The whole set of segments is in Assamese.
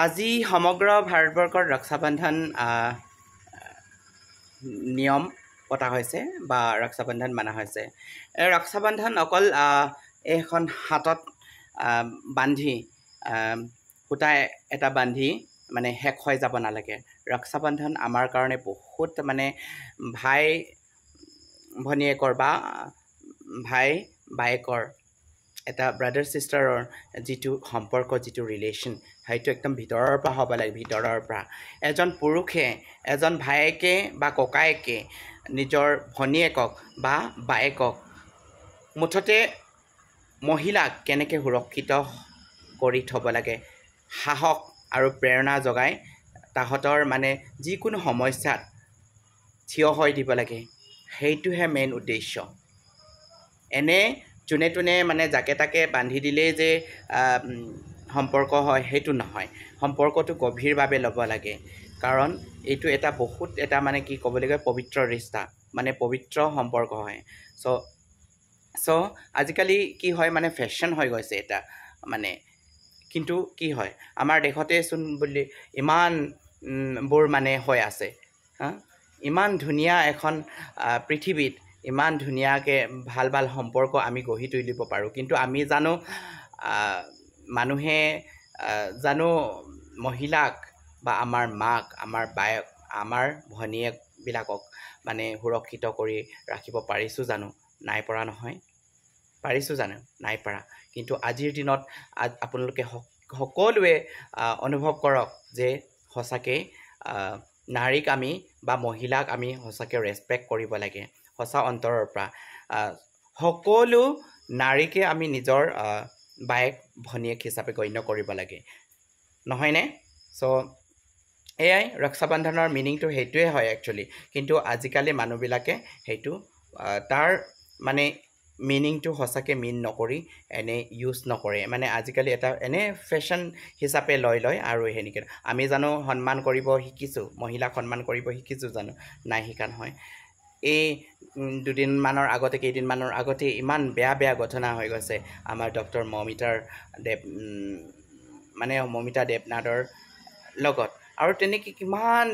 আজি সমগ্ৰ ভাৰতবৰ্ষত ৰক্ষাবন্ধন নিয়ম পতা হৈছে বা ৰক্ষাবন্ধন মানা হৈছে ৰক্ষাবন্ধন অকল এখন হাতত বান্ধি সূতা এটা বান্ধি মানে শেষ হৈ যাব নালাগে ৰক্ষাবন্ধন আমাৰ কাৰণে বহুত মানে ভাই ভনীয়েকৰ বা ভাই বায়েকৰ এটা ব্ৰাদাৰ ছিষ্টাৰৰ যিটো সম্পৰ্ক যিটো ৰিলেশ্যন সেইটো একদম ভিতৰৰ পৰা হ'ব লাগে ভিতৰৰ পৰা এজন পুৰুষে এজন ভায়েকে বা ককায়েকে নিজৰ ভনীয়েকক বা বায়েকক মুঠতে মহিলাক কেনেকৈ সুৰক্ষিত কৰি থ'ব লাগে সাহস আৰু প্ৰেৰণা যোগাই তাহাঁতৰ মানে যিকোনো সমস্যাত থিয় হৈ দিব লাগে সেইটোহে মেইন উদ্দেশ্য এনে যোনে তোনে মানে জাকে তাকে বান্ধি দিলেই যে সম্পৰ্ক হয় সেইটো নহয় সম্পৰ্কটো গভীৰভাৱে ল'ব লাগে কাৰণ এইটো এটা বহুত এটা মানে কি ক'বলৈ গৈ পবিত্ৰ ৰিষ্টা মানে পবিত্ৰ সম্পৰ্ক হয় চ' চ' আজিকালি কি হয় মানে ফেশ্বন হৈ গৈছে এটা মানে কিন্তু কি হয় আমাৰ দেশতেচোন বুলি ইমানবোৰ মানে হৈ আছে হা ইমান ধুনীয়া এখন পৃথিৱীত ইমান ধুনীয়াকৈ ভাল ভাল সম্পৰ্ক আমি গঢ়ি তুলিব পাৰোঁ কিন্তু আমি জানো মানুহে জানো মহিলাক বা আমাৰ মাক আমাৰ বায়েক আমাৰ ভনীয়েকবিলাকক মানে সুৰক্ষিত কৰি ৰাখিব পাৰিছোঁ জানো নাই পৰা নহয় পাৰিছোঁ জানো নাই পৰা কিন্তু আজিৰ দিনত আপোনালোকে সকলোৱে অনুভৱ কৰক যে সঁচাকৈ নাৰীক আমি বা মহিলাক আমি সঁচাকৈ ৰেচপেক্ট কৰিব লাগে সঁচা অন্তৰৰ পৰা সকলো নাৰীকে আমি নিজৰ বায়েক ভনীয়েক হিচাপে গণ্য কৰিব লাগে নহয়নে চ' এয়াই ৰক্ষাবন্ধনৰ মিনিংটো সেইটোৱে হয় একচুৱেলি কিন্তু আজিকালি মানুহবিলাকে সেইটো তাৰ মানে মিনিংটো সঁচাকৈ মিন নকৰি এনে ইউজ নকৰে মানে আজিকালি এটা এনে ফেশ্বন হিচাপে লৈ লয় আৰু সেনেকৈ আমি জানো সন্মান কৰিব শিকিছোঁ মহিলাক সন্মান কৰিব শিকিছোঁ জানো নাই শিকা নহয় এই দুদিনমানৰ আগতে কেইদিনমানৰ আগতে ইমান বেয়া বেয়া ঘটনা হৈ গৈছে আমাৰ ডক্টৰ মমিতাৰ দেৱ মানে মমিতা দেৱনাথৰ লগত আৰু তেনেকৈ কিমান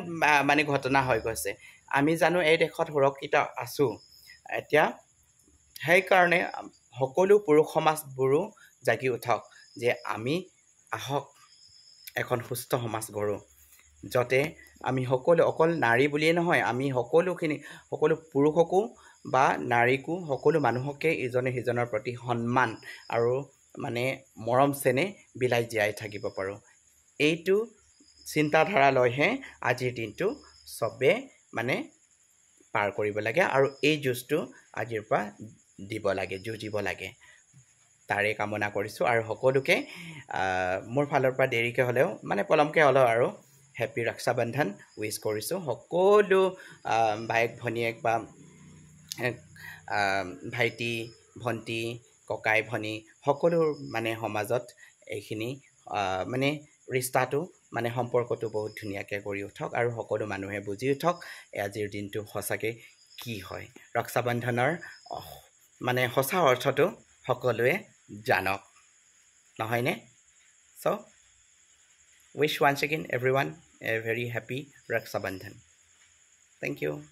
মানে ঘটনা হৈ গৈছে আমি জানো এই দেশত সুৰক্ষিত আছোঁ এতিয়া সেইকাৰণে সকলো পুৰুষ সমাজবোৰো জাগি উঠক যে আমি আহক এখন সুস্থ সমাজ গঢ়োঁ যাতে আমি সকলো অকল নাৰী বুলিয়েই নহয় আমি সকলোখিনি সকলো পুৰুষকো বা নাৰীকো সকলো মানুহকে ইজনে সিজনৰ প্ৰতি সন্মান আৰু মানে মৰম চেনেহ বিলাই জীয়াই থাকিব পাৰোঁ এইটো চিন্তাধাৰা লৈহে আজিৰ দিনটো চবে মানে পাৰ কৰিব লাগে আৰু এই যুঁজটো আজিৰ পৰা দিব লাগে যুঁজিব লাগে তাৰে কামনা কৰিছোঁ আৰু সকলোকে মোৰ ফালৰ পৰা দেৰিকৈ হ'লেও মানে পলমকৈ হ'লেও আৰু হেপী ৰক্ষাবন্ধন উইচ কৰিছোঁ সকলো ভায়েক ভনীয়েক বা ভাইটি ভণ্টি ককাই ভনী সকলো মানে সমাজত এইখিনি মানে ৰিষ্টাটো মানে সম্পৰ্কটো বহুত ধুনীয়াকৈ কৰি উঠক আৰু সকলো মানুহে বুজি উঠক আজিৰ দিনটো সঁচাকৈ কি হয় ৰক্ষাবন্ধনৰ মানে সঁচা অৰ্থটো সকলোৱে জানক নহয়নে so' wish one again every one a very happy Raksha Bandhan. Thank you.